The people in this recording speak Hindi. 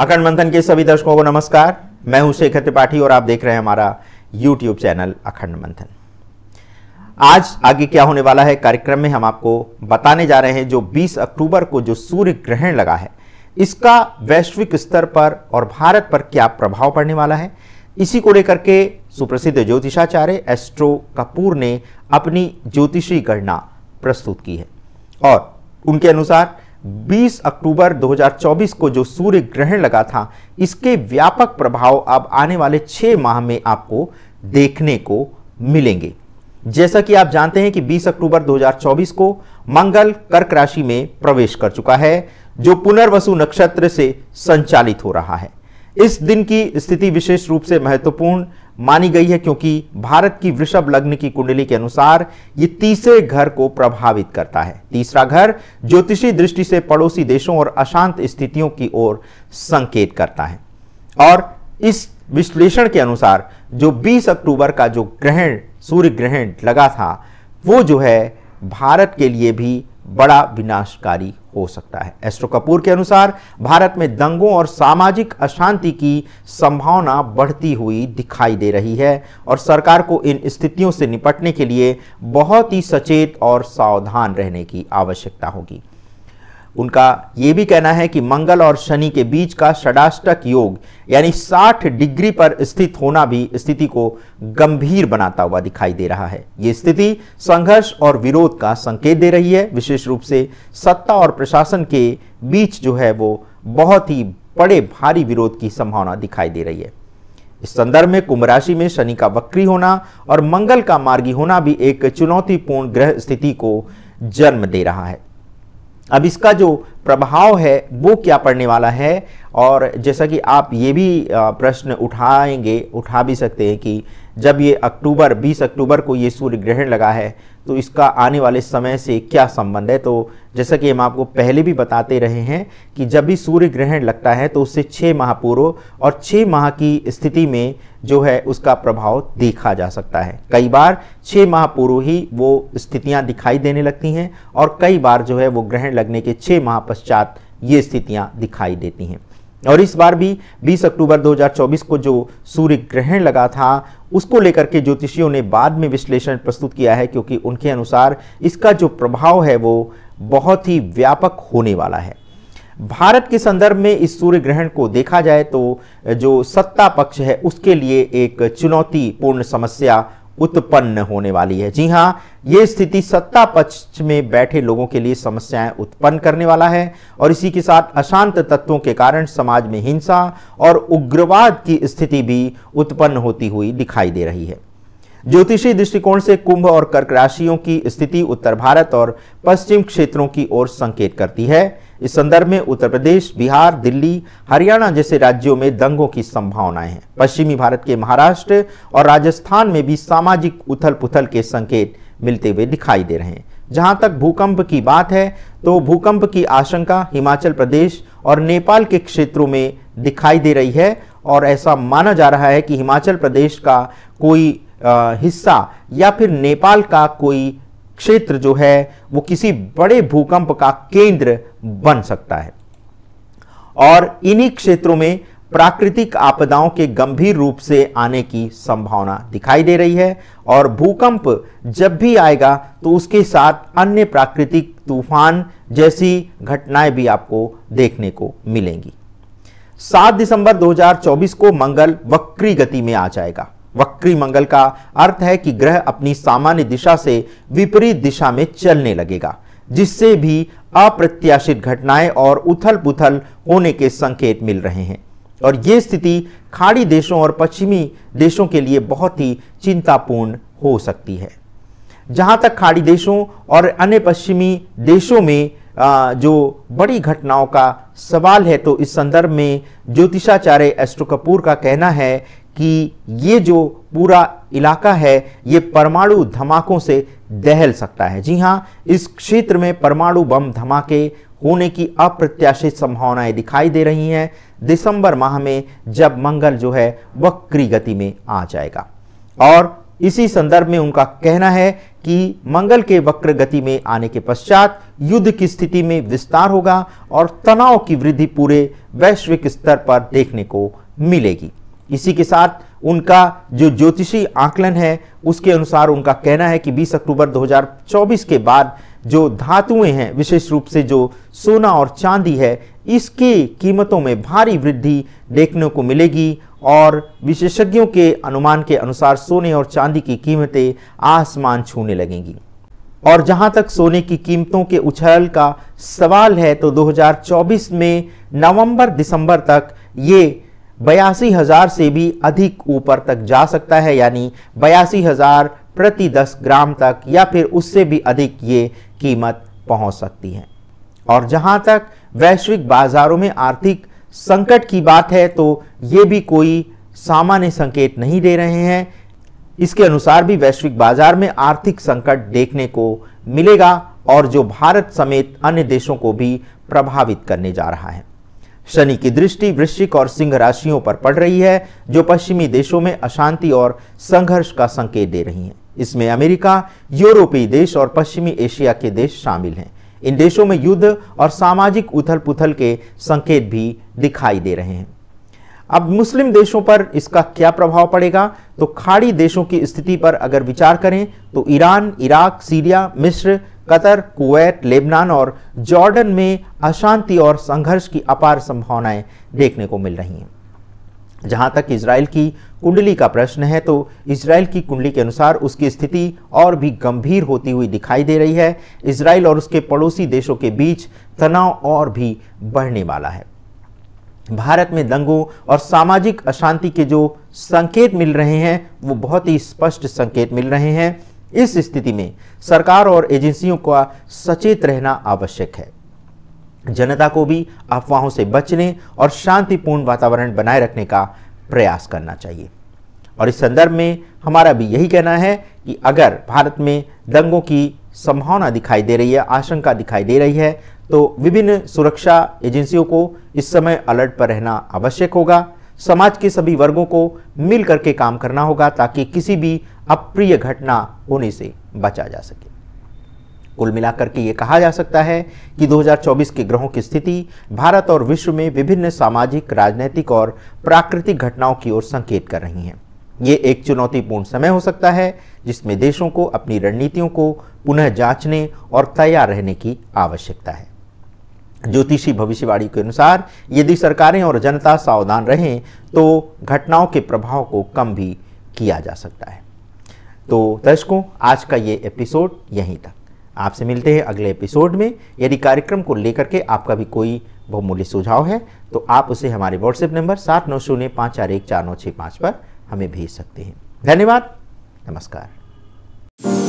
अखंड मंथन के सभी दर्शकों को नमस्कार मैं हूं शेखर त्रिपाठी और आप देख रहे हैं हमारा यूट्यूब चैनल अखंड मंथन आज आगे क्या होने वाला है कार्यक्रम में हम आपको बताने जा रहे हैं जो 20 अक्टूबर को जो सूर्य ग्रहण लगा है इसका वैश्विक स्तर पर और भारत पर क्या प्रभाव पड़ने वाला है इसी को लेकर के सुप्रसिद्ध ज्योतिषाचार्य एस्ट्रो कपूर ने अपनी ज्योतिषी गणना प्रस्तुत की है और उनके अनुसार 20 अक्टूबर 2024 को जो सूर्य ग्रहण लगा था इसके व्यापक प्रभाव अब आने वाले छह माह में आपको देखने को मिलेंगे जैसा कि आप जानते हैं कि 20 अक्टूबर 2024 को मंगल कर्क राशि में प्रवेश कर चुका है जो पुनर्वसु नक्षत्र से संचालित हो रहा है इस दिन की स्थिति विशेष रूप से महत्वपूर्ण मानी गई है क्योंकि भारत की वृषभ लग्न की कुंडली के अनुसार ये तीसरे घर को प्रभावित करता है तीसरा घर ज्योतिषी दृष्टि से पड़ोसी देशों और अशांत स्थितियों की ओर संकेत करता है और इस विश्लेषण के अनुसार जो 20 अक्टूबर का जो ग्रहण सूर्य ग्रहण लगा था वो जो है भारत के लिए भी बड़ा विनाशकारी हो सकता है एस्ट्रो कपूर के अनुसार भारत में दंगों और सामाजिक अशांति की संभावना बढ़ती हुई दिखाई दे रही है और सरकार को इन स्थितियों से निपटने के लिए बहुत ही सचेत और सावधान रहने की आवश्यकता होगी उनका यह भी कहना है कि मंगल और शनि के बीच का षडाष्टक योग यानी 60 डिग्री पर स्थित होना भी स्थिति को गंभीर बनाता हुआ दिखाई दे रहा है ये स्थिति संघर्ष और विरोध का संकेत दे रही है विशेष रूप से सत्ता और प्रशासन के बीच जो है वो बहुत ही बड़े भारी विरोध की संभावना दिखाई दे रही है इस संदर्भ में कुंभ राशि में शनि का वक्री होना और मंगल का मार्गी होना भी एक चुनौतीपूर्ण ग्रह स्थिति को जन्म दे रहा है अब इसका जो प्रभाव है वो क्या पड़ने वाला है और जैसा कि आप ये भी प्रश्न उठाएंगे उठा भी सकते हैं कि जब ये अक्टूबर 20 अक्टूबर को ये सूर्य ग्रहण लगा है तो इसका आने वाले समय से क्या संबंध है तो जैसा कि हम आपको पहले भी बताते रहे हैं कि जब भी सूर्य ग्रहण लगता है तो उससे छः माह पूर्व और छः माह की स्थिति में जो है उसका प्रभाव देखा जा सकता है कई बार छः माह पूर्व ही वो स्थितियाँ दिखाई देने लगती हैं और कई बार जो है वो ग्रहण लगने के छः माह पश्चात ये स्थितियाँ दिखाई देती हैं और इस बार भी 20 अक्टूबर 2024 को जो सूर्य ग्रहण लगा था उसको लेकर के ज्योतिषियों ने बाद में विश्लेषण प्रस्तुत किया है क्योंकि उनके अनुसार इसका जो प्रभाव है वो बहुत ही व्यापक होने वाला है भारत के संदर्भ में इस सूर्य ग्रहण को देखा जाए तो जो सत्ता पक्ष है उसके लिए एक चुनौतीपूर्ण समस्या उत्पन्न होने वाली है जी हां यह स्थिति सत्ता पक्ष में बैठे लोगों के लिए समस्याएं उत्पन्न करने वाला है और इसी के साथ अशांत तत्वों के कारण समाज में हिंसा और उग्रवाद की स्थिति भी उत्पन्न होती हुई दिखाई दे रही है ज्योतिषी दृष्टिकोण से कुंभ और कर्क राशियों की स्थिति उत्तर भारत और पश्चिम क्षेत्रों की ओर संकेत करती है इस संदर्भ में उत्तर प्रदेश बिहार दिल्ली हरियाणा जैसे राज्यों में दंगों की संभावनाएं हैं पश्चिमी भारत के महाराष्ट्र और राजस्थान में भी सामाजिक उथल पुथल के संकेत मिलते हुए दिखाई दे रहे हैं जहां तक भूकंप की बात है तो भूकंप की आशंका हिमाचल प्रदेश और नेपाल के क्षेत्रों में दिखाई दे रही है और ऐसा माना जा रहा है कि हिमाचल प्रदेश का कोई हिस्सा या फिर नेपाल का कोई क्षेत्र जो है वो किसी बड़े भूकंप का केंद्र बन सकता है और इन्हीं क्षेत्रों में प्राकृतिक आपदाओं के गंभीर रूप से आने की संभावना दिखाई दे रही है और भूकंप जब भी आएगा तो उसके साथ अन्य प्राकृतिक तूफान जैसी घटनाएं भी आपको देखने को मिलेंगी 7 दिसंबर 2024 को मंगल वक्री गति में आ जाएगा वक्री मंगल का अर्थ है कि ग्रह अपनी सामान्य दिशा से विपरीत दिशा में चलने लगेगा जिससे भी अप्रत्याशित घटनाएं और उथल पुथल होने के संकेत मिल रहे हैं और ये स्थिति खाड़ी देशों और पश्चिमी देशों के लिए बहुत ही चिंतापूर्ण हो सकती है जहां तक खाड़ी देशों और अन्य पश्चिमी देशों में जो बड़ी घटनाओं का सवाल है तो इस संदर्भ में ज्योतिषाचार्य एस्ट्रो कपूर का कहना है कि ये जो पूरा इलाका है ये परमाणु धमाकों से दहल सकता है जी हाँ इस क्षेत्र में परमाणु बम धमाके होने की अप्रत्याशित संभावनाएं दिखाई दे रही हैं दिसंबर माह में जब मंगल जो है वक्री गति में आ जाएगा और इसी संदर्भ में उनका कहना है कि मंगल के वक्र गति में आने के पश्चात युद्ध की स्थिति में विस्तार होगा और तनाव की वृद्धि पूरे वैश्विक स्तर पर देखने को मिलेगी इसी के साथ उनका जो ज्योतिषी आकलन है उसके अनुसार उनका कहना है कि 20 अक्टूबर 2024 के बाद जो धातुएं हैं विशेष रूप से जो सोना और चांदी है इसकी कीमतों में भारी वृद्धि देखने को मिलेगी और विशेषज्ञों के अनुमान के अनुसार सोने और चांदी की कीमतें आसमान छूने लगेंगी और जहां तक सोने की कीमतों के उछाल का सवाल है तो 2024 में नवंबर दिसंबर तक ये बयासी हजार से भी अधिक ऊपर तक जा सकता है यानी बयासी हजार प्रति 10 ग्राम तक या फिर उससे भी अधिक ये कीमत पहुंच सकती है और जहां तक वैश्विक बाजारों में आर्थिक संकट की बात है तो ये भी कोई सामान्य संकेत नहीं दे रहे हैं इसके अनुसार भी वैश्विक बाजार में आर्थिक संकट देखने को मिलेगा और जो भारत समेत अन्य देशों को भी प्रभावित करने जा रहा है शनि की दृष्टि वृश्चिक और सिंह राशियों पर पड़ रही है जो पश्चिमी देशों में अशांति और संघर्ष का संकेत दे रही हैं इसमें अमेरिका यूरोपीय देश और पश्चिमी एशिया के देश शामिल हैं इन देशों में युद्ध और सामाजिक उथल पुथल के संकेत भी दिखाई दे रहे हैं अब मुस्लिम देशों पर इसका क्या प्रभाव पड़ेगा तो खाड़ी देशों की स्थिति पर अगर विचार करें तो ईरान इराक सीरिया मिस्र कतर कुवैत लेबनान और जॉर्डन में अशांति और संघर्ष की अपार संभावनाएं देखने को मिल रही हैं जहां तक इसराइल की कुंडली का प्रश्न है तो इसराइल की कुंडली के अनुसार उसकी स्थिति और भी गंभीर होती हुई दिखाई दे रही है इसराइल और उसके पड़ोसी देशों के बीच तनाव और भी बढ़ने वाला है भारत में दंगों और सामाजिक अशांति के जो संकेत मिल रहे हैं वो बहुत ही स्पष्ट संकेत मिल रहे हैं इस स्थिति में सरकार और एजेंसियों का सचेत रहना आवश्यक है जनता को भी अफवाहों से बचने और शांतिपूर्ण वातावरण बनाए रखने का प्रयास करना चाहिए और इस संदर्भ में हमारा भी यही कहना है कि अगर भारत में दंगों की संभावना दिखाई दे रही है आशंका दिखाई दे रही है तो विभिन्न सुरक्षा एजेंसियों को इस समय अलर्ट पर रहना आवश्यक होगा समाज के सभी वर्गों को मिल करके काम करना होगा ताकि किसी भी अप्रिय घटना होने से बचा जा सके कुल मिलाकर के ये कहा जा सकता है कि 2024 के ग्रहों की स्थिति भारत और विश्व में विभिन्न सामाजिक राजनैतिक और प्राकृतिक घटनाओं की ओर संकेत कर रही हैं ये एक चुनौतीपूर्ण समय हो सकता है जिसमें देशों को अपनी रणनीतियों को पुनः जांचने और तैयार रहने की आवश्यकता है ज्योतिषी भविष्यवाणी के अनुसार यदि सरकारें और जनता सावधान रहें तो घटनाओं के प्रभाव को कम भी किया जा सकता है तो दर्शकों आज का ये एपिसोड यहीं तक आपसे मिलते हैं अगले एपिसोड में यदि कार्यक्रम को लेकर के आपका भी कोई बहुमूल्य सुझाव है तो आप उसे हमारे व्हाट्सएप नंबर सात नौ शून्य पाँच चार एक चार नौ छः पाँच पर हमें भेज सकते हैं धन्यवाद नमस्कार